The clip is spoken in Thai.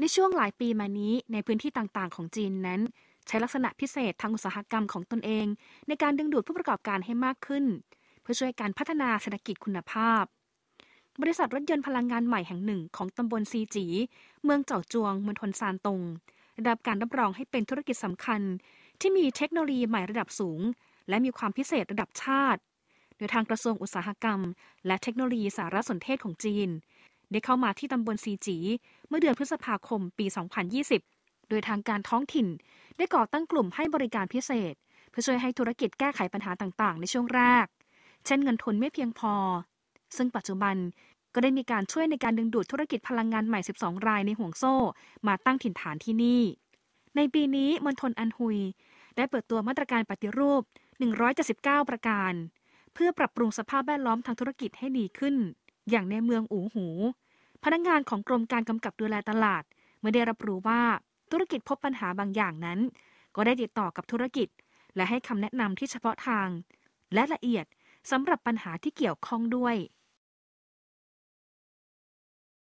ในช่วงหลายปีมานี้ในพื้นที่ต่างๆ ของจีนนั้น ใช้ลักษณะพิเศษทางอุตสาหกรรมของตนเอง ในการดึงดูดผู้ประกอบการให้มากขึ้น เพื่อช่วยการพัฒนาเศรษฐกิจคุณภาพ บริษัทรถยนต์พลังงานใหม่แห่งหนึ่งของตำบลซีจี เมืองเจ้าจวงมณฑลซานตงได้รับการรับรองให้เป็นธุรกิจสำคัญ ที่มีเทคโนโลยีใหม่ระดับสูง และมีความพิเศษระดับชาติ โดยทางกระทรวงอุตสาหกรรม และเทคโนโลยีสารสนเทศของจีนได้เข้ามาที่ตำบลซีจี เมื่อเดือนพฤษภาคมปี 2020 โดยทางการท้องถิ่นได้ก่อตั้งกลุ่มให้บริการพิเศษ เพื่อช่วยให้ธุรกิจแก้ไขปัญหาต่างๆ ในช่วงแรก เช่นเงินทุนไม่เพียงพอ ซึ่งปัจจุบันก็ได้มีการช่วยในการดึงดูดธุรกิจพลังงานใหม่ 12 รายในห่วงโซ่ มาตั้งถิ่นฐานที่นี่ ในปีนี้มณฑลอันฮุย ได้เปิดตัวมาตรการปฏิรูป179ประการ เพื่อปรับปรุงสภาพแวดล้อมทางธุรกิจให้ดีขึ้นอย่างในเมืองอูหู พนักงงานของกรมการกำกับดูแลตลาด เมื่อได้รับรู้ว่าธุรกิจพบปัญหาบางอย่างนั้น ก็ได้ติดต่อกับธุรกิจ และให้คำแนะนำที่เฉพาะทาง และละเอียดสำหรับปัญหาที่เกี่ยวข้องด้วย